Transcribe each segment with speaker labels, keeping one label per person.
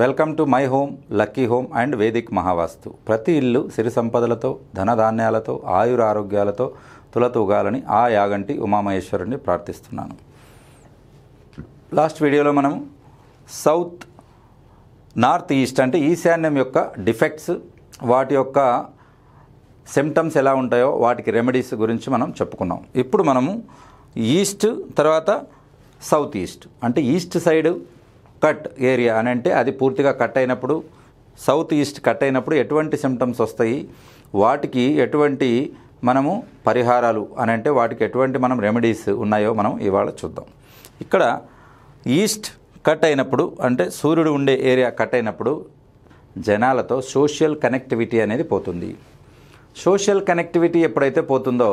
Speaker 1: welcome to my home lucky home and Vedic Mahavastu ప్రతి ఇల్లు సిరి సంపదలతో ధనధాన్యాలతో ఆయురారోగ్యాలతో తులతూగాలని ఆ యాగంటి ఉమామహేశ్వరుని ప్రార్థిస్తున్నాను లాస్ట్ వీడియోలో మనం సౌత్ నార్త్ ఈస్ట్ అంటే ఈశాన్యం యొక్క డిఫెక్ట్స్ వాటి యొక్క సిమ్టమ్స్ ఎలా ఉంటాయో వాటికి రెమెడీస్ గురించి మనం చెప్పుకున్నాం ఇప్పుడు మనము ఈస్ట్ తర్వాత సౌత్ ఈస్ట్ అంటే ఈస్ట్ సైడ్ కట్ ఏరియా అని అంటే అది పూర్తిగా కట్ అయినప్పుడు సౌత్ ఈస్ట్ కట్ అయినప్పుడు ఎటువంటి సిమ్టమ్స్ వస్తాయి వాటికి ఎటువంటి మనము పరిహారాలు అని అంటే వాటికి ఎటువంటి మనం రెమెడీస్ ఉన్నాయో మనం ఇవాళ చూద్దాం ఇక్కడ ఈస్ట్ కట్ అయినప్పుడు అంటే సూర్యుడు ఉండే ఏరియా కట్ అయినప్పుడు జనాలతో సోషల్ కనెక్టివిటీ అనేది పోతుంది సోషల్ కనెక్టివిటీ ఎప్పుడైతే పోతుందో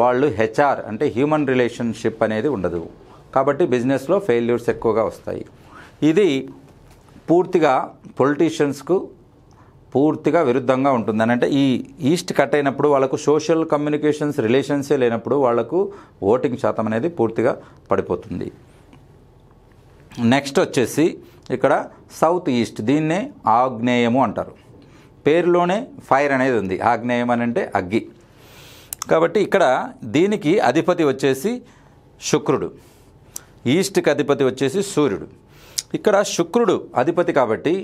Speaker 1: వాళ్ళు హెచ్ఆర్ అంటే హ్యూమన్ రిలేషన్షిప్ అనేది ఉండదు కాబట్టి బిజినెస్లో ఫెయిల్యూర్స్ ఎక్కువగా వస్తాయి ఇది పూర్తిగా పొలిటీషియన్స్కు పూర్తిగా విరుద్ధంగా ఉంటుంది అని అంటే ఈ ఈస్ట్ కట్ అయినప్పుడు వాళ్ళకు సోషల్ కమ్యూనికేషన్స్ రిలేషన్సే లేనప్పుడు వాళ్లకు ఓటింగ్ శాతం అనేది పూర్తిగా పడిపోతుంది నెక్స్ట్ వచ్చేసి ఇక్కడ సౌత్ ఈస్ట్ దీన్నే ఆగ్నేయము అంటారు పేరులోనే ఫైర్ అనేది ఉంది ఆగ్నేయం అని అంటే అగ్గి కాబట్టి ఇక్కడ దీనికి అధిపతి వచ్చేసి శుక్రుడు ఈస్ట్కి అధిపతి వచ్చేసి సూర్యుడు ఇక్కడ శుక్రుడు అధిపతి కాబట్టి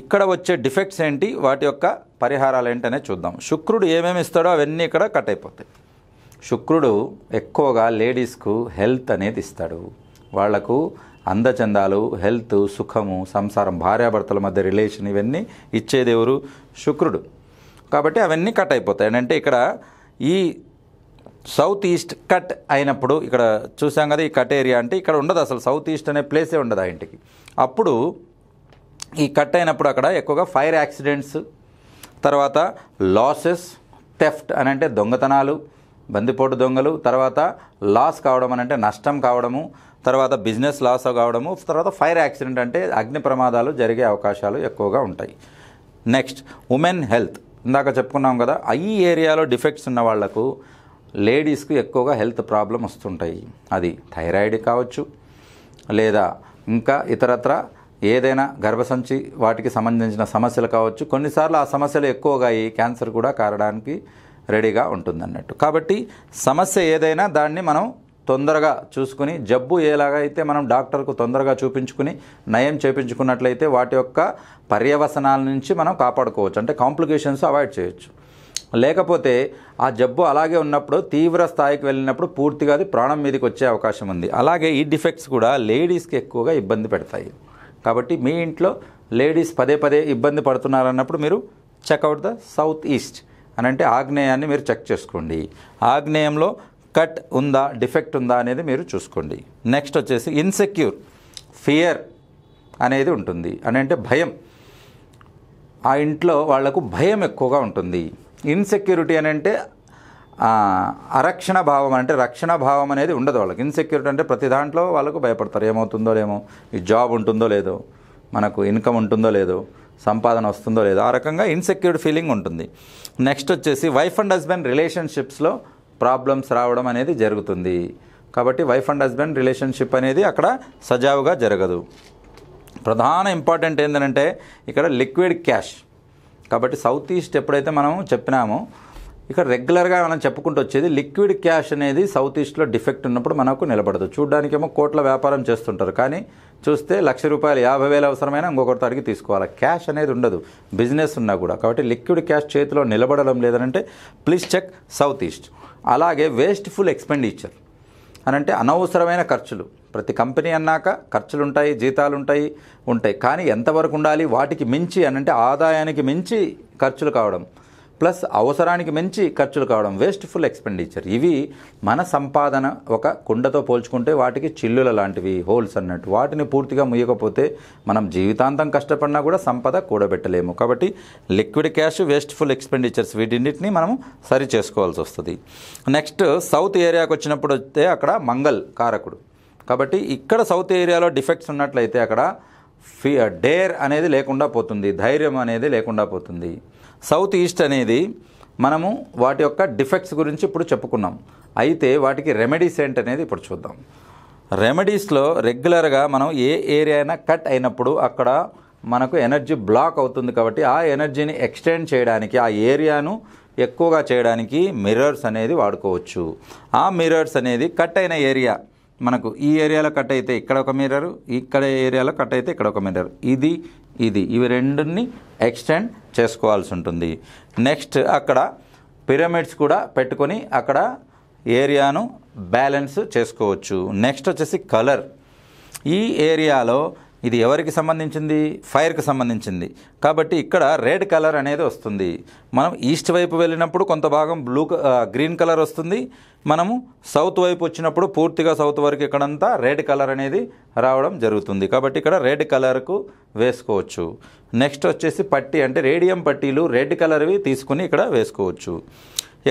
Speaker 1: ఇక్కడ వచ్చే డిఫెక్ట్స్ ఏంటి వాటి యొక్క పరిహారాలు ఏంటనే చూద్దాం శుక్రుడు ఏమేమి ఇస్తాడో అవన్నీ ఇక్కడ కట్ అయిపోతాయి శుక్రుడు ఎక్కువగా లేడీస్కు హెల్త్ అనేది ఇస్తాడు వాళ్లకు అందచందాలు హెల్త్ సుఖము సంసారం భార్యాభర్తల మధ్య రిలేషన్ ఇవన్నీ ఇచ్చేది ఎవరు శుక్రుడు కాబట్టి అవన్నీ కట్ అయిపోతాయి అంటే ఇక్కడ ఈ సౌత్ ఈస్ట్ కట్ అయినప్పుడు ఇక్కడ చూసాం కదా ఈ కట్ ఏరియా అంటే ఇక్కడ ఉండదు అసలు సౌత్ ఈస్ట్ అనే ప్లేసే ఉండదు ఆ ఇంటికి అప్పుడు ఈ కట్ అయినప్పుడు అక్కడ ఎక్కువగా ఫైర్ యాక్సిడెంట్స్ తర్వాత లాసెస్ టెఫ్ట్ అని అంటే దొంగతనాలు బందిపోటు దొంగలు తర్వాత లాస్ కావడం అని అంటే నష్టం కావడము తర్వాత బిజినెస్ లాస్ కావడము తర్వాత ఫైర్ యాక్సిడెంట్ అంటే అగ్ని ప్రమాదాలు జరిగే అవకాశాలు ఎక్కువగా ఉంటాయి నెక్స్ట్ ఉమెన్ హెల్త్ ఇందాక చెప్పుకున్నాం కదా ఈ ఏరియాలో డిఫెక్ట్స్ ఉన్న వాళ్లకు లేడీస్కు ఎక్కువగా హెల్త్ ప్రాబ్లం వస్తుంటాయి అది థైరాయిడ్ కావచ్చు లేదా ఇంకా ఇతరత్ర ఏదైనా గర్భసంచి వాటికి సంబంధించిన సమస్యలు కావచ్చు కొన్నిసార్లు ఆ సమస్యలు ఎక్కువగా అయ్యి క్యాన్సర్ కూడా కారడానికి రెడీగా ఉంటుందన్నట్టు కాబట్టి సమస్య ఏదైనా దాన్ని మనం తొందరగా చూసుకుని జబ్బు అయితే మనం డాక్టర్కు తొందరగా చూపించుకుని నయం చేపించుకున్నట్లయితే వాటి యొక్క పర్యవసనాల నుంచి మనం కాపాడుకోవచ్చు అంటే కాంప్లికేషన్స్ అవాయిడ్ చేయొచ్చు లేకపోతే ఆ జబ్బు అలాగే ఉన్నప్పుడు తీవ్ర స్థాయికి వెళ్ళినప్పుడు పూర్తిగా అది ప్రాణం మీదకి వచ్చే అవకాశం ఉంది అలాగే ఈ డిఫెక్ట్స్ కూడా లేడీస్కి ఎక్కువగా ఇబ్బంది పెడతాయి కాబట్టి మీ ఇంట్లో లేడీస్ పదే పదే ఇబ్బంది పడుతున్నారన్నప్పుడు మీరు చెక్అవుట్ ద సౌత్ ఈస్ట్ అని అంటే ఆగ్నేయాన్ని మీరు చెక్ చేసుకోండి ఆగ్నేయంలో కట్ ఉందా డిఫెక్ట్ ఉందా అనేది మీరు చూసుకోండి నెక్స్ట్ వచ్చేసి ఇన్సెక్యూర్ ఫియర్ అనేది ఉంటుంది అని అంటే భయం ఆ ఇంట్లో వాళ్లకు భయం ఎక్కువగా ఉంటుంది ఇన్సెక్యూరిటీ అని అంటే అరక్షణ భావం అంటే రక్షణ భావం అనేది ఉండదు వాళ్ళకి ఇన్సెక్యూరిటీ అంటే ప్రతి దాంట్లో వాళ్ళకు భయపడతారు ఏమవుతుందో లేమో ఈ జాబ్ ఉంటుందో లేదో మనకు ఇన్కమ్ ఉంటుందో లేదో సంపాదన వస్తుందో లేదో ఆ రకంగా ఇన్సెక్యూర్డ్ ఫీలింగ్ ఉంటుంది నెక్స్ట్ వచ్చేసి వైఫ్ అండ్ హస్బెండ్ రిలేషన్షిప్స్లో ప్రాబ్లమ్స్ రావడం అనేది జరుగుతుంది కాబట్టి వైఫ్ అండ్ హస్బెండ్ రిలేషన్షిప్ అనేది అక్కడ సజావుగా జరగదు ప్రధాన ఇంపార్టెంట్ ఏంటంటే ఇక్కడ లిక్విడ్ క్యాష్ కాబట్టి సౌత్ ఈస్ట్ ఎప్పుడైతే మనం చెప్పినామో ఇక్కడ రెగ్యులర్గా మనం చెప్పుకుంటూ వచ్చేది లిక్విడ్ క్యాష్ అనేది సౌత్ ఈస్ట్లో డిఫెక్ట్ ఉన్నప్పుడు మనకు నిలబడదు చూడ్డానికేమో కోట్ల వ్యాపారం చేస్తుంటారు కానీ చూస్తే లక్ష రూపాయలు యాభై వేలు అవసరమైన ఇంకొకరితో అడిగి తీసుకోవాలి క్యాష్ అనేది ఉండదు బిజినెస్ ఉన్నా కూడా కాబట్టి లిక్విడ్ క్యాష్ చేతిలో నిలబడడం లేదనంటే ప్లీజ్ చెక్ సౌత్ ఈస్ట్ అలాగే వేస్ట్ఫుల్ ఎక్స్పెండిచర్ అనంటే అనవసరమైన ఖర్చులు ప్రతి కంపెనీ అన్నాక ఖర్చులు ఉంటాయి జీతాలుంటాయి ఉంటాయి కానీ ఎంతవరకు ఉండాలి వాటికి మించి అని అంటే ఆదాయానికి మించి ఖర్చులు కావడం ప్లస్ అవసరానికి మించి ఖర్చులు కావడం వేస్ట్ఫుల్ ఎక్స్పెండిచర్ ఇవి మన సంపాదన ఒక కుండతో పోల్చుకుంటే వాటికి చిల్లుల లాంటివి హోల్స్ అన్నట్టు వాటిని పూర్తిగా ముయ్యకపోతే మనం జీవితాంతం కష్టపడినా కూడా సంపద కూడబెట్టలేము కాబట్టి లిక్విడ్ క్యాష్ వేస్ట్ఫుల్ ఎక్స్పెండిచర్స్ వీటిన్నింటినీ మనం సరి చేసుకోవాల్సి వస్తుంది నెక్స్ట్ సౌత్ ఏరియాకి వచ్చినప్పుడు వస్తే అక్కడ మంగల్ కారకుడు కాబట్టి ఇక్కడ సౌత్ ఏరియాలో డిఫెక్ట్స్ ఉన్నట్లయితే అక్కడ ఫీ డేర్ అనేది లేకుండా పోతుంది ధైర్యం అనేది లేకుండా పోతుంది సౌత్ ఈస్ట్ అనేది మనము వాటి యొక్క డిఫెక్ట్స్ గురించి ఇప్పుడు చెప్పుకున్నాం అయితే వాటికి రెమెడీస్ ఏంటి అనేది ఇప్పుడు చూద్దాం రెమెడీస్లో రెగ్యులర్గా మనం ఏ ఏరియా అయినా కట్ అయినప్పుడు అక్కడ మనకు ఎనర్జీ బ్లాక్ అవుతుంది కాబట్టి ఆ ఎనర్జీని ఎక్స్టెండ్ చేయడానికి ఆ ఏరియాను ఎక్కువగా చేయడానికి మిర్రర్స్ అనేది వాడుకోవచ్చు ఆ మిర్రర్స్ అనేది కట్ అయిన ఏరియా మనకు ఈ ఏరియాలో కట్ అయితే ఇక్కడ ఒక మిర్రర్ ఇక్కడ ఏరియాలో కట్ అయితే ఇక్కడ ఒక మిర్రర్ ఇది ఇది ఇవి రెండుని ఎక్స్టెండ్ చేసుకోవాల్సి ఉంటుంది నెక్స్ట్ అక్కడ పిరమిడ్స్ కూడా పెట్టుకొని అక్కడ ఏరియాను బ్యాలెన్స్ చేసుకోవచ్చు నెక్స్ట్ వచ్చేసి కలర్ ఈ ఏరియాలో ఇది ఎవరికి సంబంధించింది ఫైర్కి సంబంధించింది కాబట్టి ఇక్కడ రెడ్ కలర్ అనేది వస్తుంది మనం ఈస్ట్ వైపు వెళ్ళినప్పుడు కొంత భాగం బ్లూ గ్రీన్ కలర్ వస్తుంది మనము సౌత్ వైపు వచ్చినప్పుడు పూర్తిగా సౌత్ వరకు ఇక్కడంతా రెడ్ కలర్ అనేది రావడం జరుగుతుంది కాబట్టి ఇక్కడ రెడ్ కలర్కు వేసుకోవచ్చు నెక్స్ట్ వచ్చేసి పట్టీ అంటే రేడియం పట్టీలు రెడ్ కలర్వి తీసుకుని ఇక్కడ వేసుకోవచ్చు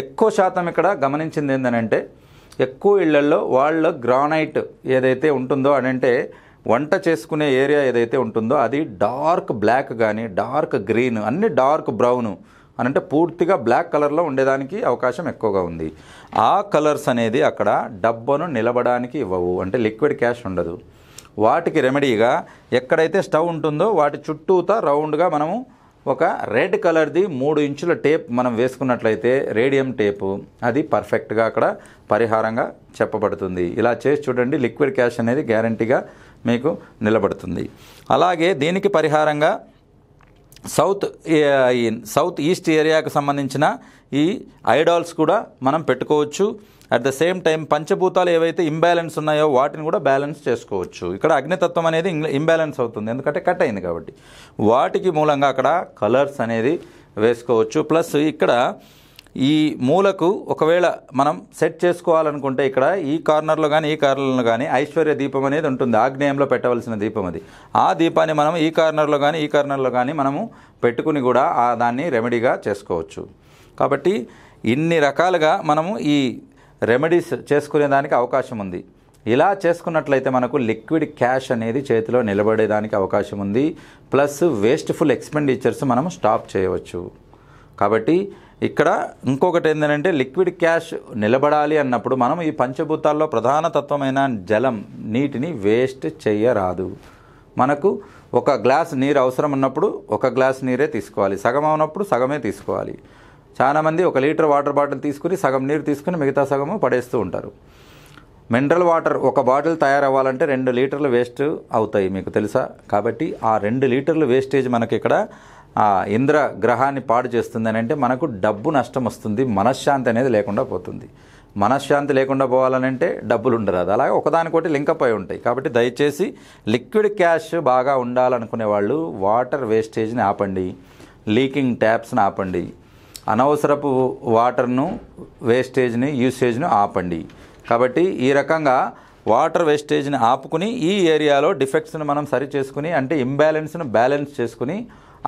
Speaker 1: ఎక్కువ శాతం ఇక్కడ గమనించింది ఏంటంటే ఎక్కువ ఇళ్లలో వాళ్ళ గ్రానైట్ ఏదైతే ఉంటుందో అనంటే వంట చేసుకునే ఏరియా ఏదైతే ఉంటుందో అది డార్క్ బ్లాక్ కానీ డార్క్ గ్రీన్ అన్ని డార్క్ బ్రౌన్ అని అంటే పూర్తిగా బ్లాక్ కలర్లో ఉండేదానికి అవకాశం ఎక్కువగా ఉంది ఆ కలర్స్ అనేది అక్కడ డబ్బను నిలబడానికి ఇవ్వవు అంటే లిక్విడ్ క్యాష్ ఉండదు వాటికి రెమెడీగా ఎక్కడైతే స్టవ్ ఉంటుందో వాటి చుట్టూత రౌండ్గా మనము ఒక రెడ్ కలర్ది మూడు ఇంచుల టేప్ మనం వేసుకున్నట్లయితే రేడియం టేపు అది పర్ఫెక్ట్గా అక్కడ పరిహారంగా చెప్పబడుతుంది ఇలా చేసి చూడండి లిక్విడ్ క్యాష్ అనేది గ్యారంటీగా మీకు నిలబడుతుంది అలాగే దీనికి పరిహారంగా సౌత్ సౌత్ ఈస్ట్ ఏరియాకు సంబంధించిన ఈ ఐడాల్స్ కూడా మనం పెట్టుకోవచ్చు అట్ ద సేమ్ టైం పంచభూతాలు ఏవైతే ఇంబ్యాలెన్స్ ఉన్నాయో వాటిని కూడా బ్యాలెన్స్ చేసుకోవచ్చు ఇక్కడ అగ్నితత్వం అనేది ఇంబ్యాలెన్స్ అవుతుంది ఎందుకంటే కట్ అయింది కాబట్టి వాటికి మూలంగా అక్కడ కలర్స్ అనేది వేసుకోవచ్చు ప్లస్ ఇక్కడ ఈ మూలకు ఒకవేళ మనం సెట్ చేసుకోవాలనుకుంటే ఇక్కడ ఈ కార్నర్లో కానీ ఈ కార్నర్లో కానీ ఐశ్వర్య దీపం అనేది ఉంటుంది ఆగ్నేయంలో పెట్టవలసిన దీపం అది ఆ దీపాన్ని మనం ఈ కార్నర్లో కానీ ఈ కార్నర్లో కానీ మనము పెట్టుకుని కూడా ఆ దాన్ని రెమెడీగా చేసుకోవచ్చు కాబట్టి ఇన్ని రకాలుగా మనము ఈ రెమెడీస్ చేసుకునే దానికి అవకాశం ఉంది ఇలా చేసుకున్నట్లయితే మనకు లిక్విడ్ క్యాష్ అనేది చేతిలో నిలబడేదానికి అవకాశం ఉంది ప్లస్ వేస్ట్ఫుల్ ఎక్స్పెండిచర్స్ మనం స్టాప్ చేయవచ్చు కాబట్టి ఇక్కడ ఇంకొకటి ఏంటంటే లిక్విడ్ క్యాష్ నిలబడాలి అన్నప్పుడు మనం ఈ పంచభూతాల్లో ప్రధాన తత్వమైన జలం నీటిని వేస్ట్ చేయరాదు మనకు ఒక గ్లాస్ నీరు అవసరం ఉన్నప్పుడు ఒక గ్లాస్ నీరే తీసుకోవాలి సగం ఉన్నప్పుడు సగమే తీసుకోవాలి చాలామంది ఒక లీటర్ వాటర్ బాటిల్ తీసుకుని సగం నీరు తీసుకుని మిగతా సగము పడేస్తూ ఉంటారు మినరల్ వాటర్ ఒక బాటిల్ తయారవ్వాలంటే రెండు లీటర్లు వేస్ట్ అవుతాయి మీకు తెలుసా కాబట్టి ఆ రెండు లీటర్లు వేస్టేజ్ మనకి ఇక్కడ ఆ ఇంద్ర గ్రహాన్ని పాడు అని అంటే మనకు డబ్బు నష్టం వస్తుంది మనశ్శాంతి అనేది లేకుండా పోతుంది మనశ్శాంతి లేకుండా పోవాలనంటే డబ్బులు ఉండరాదు అలాగే ఒకదానికొకటి లింకప్ అయి ఉంటాయి కాబట్టి దయచేసి లిక్విడ్ క్యాష్ బాగా ఉండాలనుకునే వాళ్ళు వాటర్ వేస్టేజ్ని ఆపండి లీకింగ్ ట్యాప్స్ని ఆపండి అనవసరపు వాటర్ను వేస్టేజ్ని యూసేజ్ను ఆపండి కాబట్టి ఈ రకంగా వాటర్ వేస్టేజ్ని ఆపుకుని ఈ ఏరియాలో డిఫెక్ట్స్ను మనం సరి చేసుకుని అంటే ఇంబ్యాలెన్స్ను బ్యాలెన్స్ చేసుకుని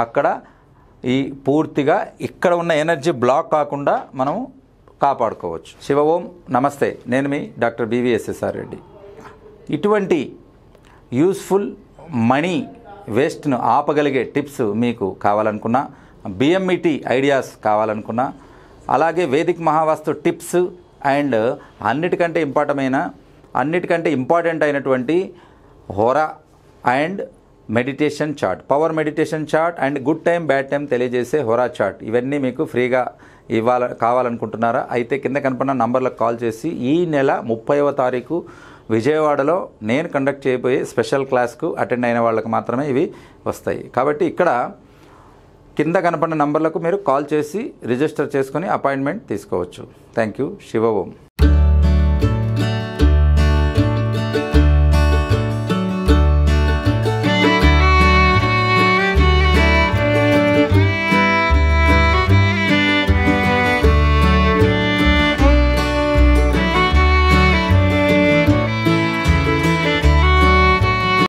Speaker 1: అక్కడ ఈ పూర్తిగా ఇక్కడ ఉన్న ఎనర్జీ బ్లాక్ కాకుండా మనం కాపాడుకోవచ్చు శివ ఓం నమస్తే నేను మీ డాక్టర్ బీవీఎస్ఎస్ఆర్ రెడ్డి ఇటువంటి యూస్ఫుల్ మనీ వేస్ట్ను ఆపగలిగే టిప్స్ మీకు కావాలనుకున్నా బిఎంఈటీ ఐడియాస్ కావాలనుకున్నా అలాగే వేదిక్ మహావాస్తు టిప్స్ అండ్ అన్నిటికంటే ఇంపార్టమైన అన్నిటికంటే ఇంపార్టెంట్ అయినటువంటి హోరా and meditation chart power meditation chart and good time bad time తెలియజేసే హోరా చార్ట్ ఇవన్నీ మీకు ఫ్రీగా ఇవ్వాల కావాలనుకుంటున్నారా అయితే కింద కనపడిన నంబర్లకు కాల్ చేసి ఈ నెల ముప్పైవ తారీఖు విజయవాడలో నేను కండక్ట్ చేయబోయే స్పెషల్ క్లాస్కు అటెండ్ అయిన వాళ్ళకు మాత్రమే ఇవి వస్తాయి కాబట్టి ఇక్కడ కింద కనపడిన నంబర్లకు మీరు కాల్ చేసి రిజిస్టర్ చేసుకొని అపాయింట్మెంట్ తీసుకోవచ్చు థ్యాంక్ యూ శివ ఓం